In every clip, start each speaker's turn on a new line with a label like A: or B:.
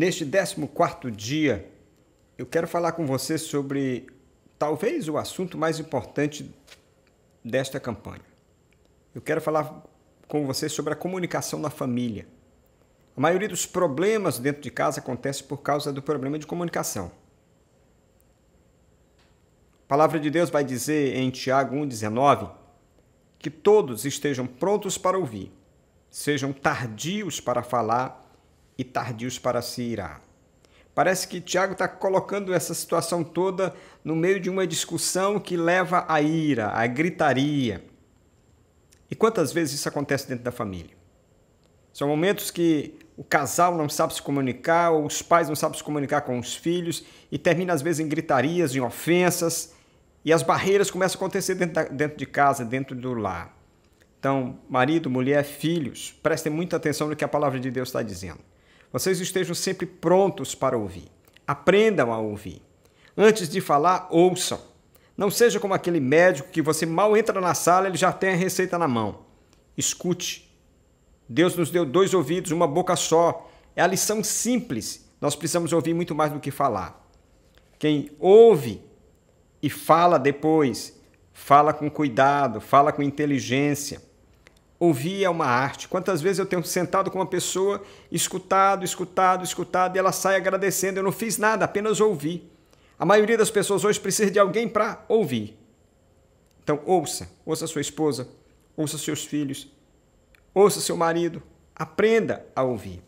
A: Neste 14º dia, eu quero falar com você sobre talvez o assunto mais importante desta campanha. Eu quero falar com você sobre a comunicação na família. A maioria dos problemas dentro de casa acontece por causa do problema de comunicação. A palavra de Deus vai dizer em Tiago 1,19 que todos estejam prontos para ouvir, sejam tardios para falar e tardios para se irar. Parece que Tiago está colocando essa situação toda no meio de uma discussão que leva à ira, à gritaria. E quantas vezes isso acontece dentro da família? São momentos que o casal não sabe se comunicar, ou os pais não sabem se comunicar com os filhos, e termina às vezes em gritarias, em ofensas, e as barreiras começam a acontecer dentro, da, dentro de casa, dentro do lar. Então, marido, mulher, filhos, prestem muita atenção no que a palavra de Deus está dizendo vocês estejam sempre prontos para ouvir. Aprendam a ouvir. Antes de falar, ouçam. Não seja como aquele médico que você mal entra na sala, ele já tem a receita na mão. Escute. Deus nos deu dois ouvidos, uma boca só. É a lição simples. Nós precisamos ouvir muito mais do que falar. Quem ouve e fala depois, fala com cuidado, fala com inteligência. Ouvir é uma arte. Quantas vezes eu tenho sentado com uma pessoa, escutado, escutado, escutado, e ela sai agradecendo. Eu não fiz nada, apenas ouvi. A maioria das pessoas hoje precisa de alguém para ouvir. Então, ouça. Ouça sua esposa, ouça seus filhos, ouça seu marido. Aprenda a ouvir.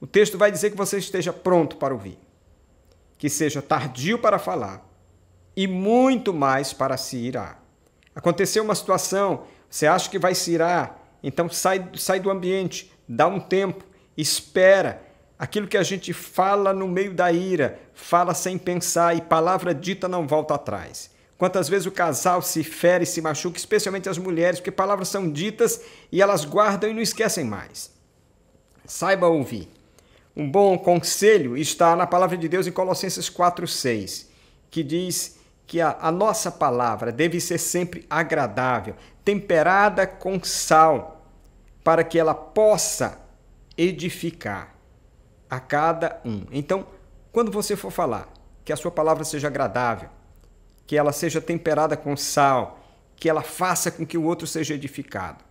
A: O texto vai dizer que você esteja pronto para ouvir, que seja tardio para falar e muito mais para se irar. Aconteceu uma situação, você acha que vai se irar, então sai, sai do ambiente, dá um tempo, espera. Aquilo que a gente fala no meio da ira, fala sem pensar e palavra dita não volta atrás. Quantas vezes o casal se fere, se machuca, especialmente as mulheres, porque palavras são ditas e elas guardam e não esquecem mais. Saiba ouvir. Um bom conselho está na palavra de Deus em Colossenses 4,6, que diz que a, a, nossa palavra deve ser sempre agradável, temperada com sal, para que ela possa edificar a cada um. Então, quando você for falar, que a sua palavra seja agradável, que ela seja temperada com sal, que ela faça com que o outro seja edificado.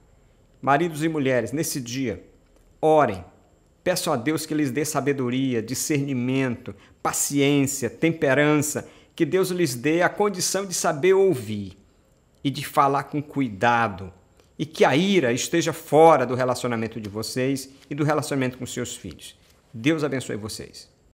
A: Maridos e mulheres, nesse dia, orem. Peçam a Deus que lhes dê sabedoria, discernimento, paciência, temperança, que Deus lhes dê a condição de saber ouvir e de falar com cuidado e que a ira esteja fora do relacionamento de vocês e do relacionamento com seus filhos. Deus abençoe vocês.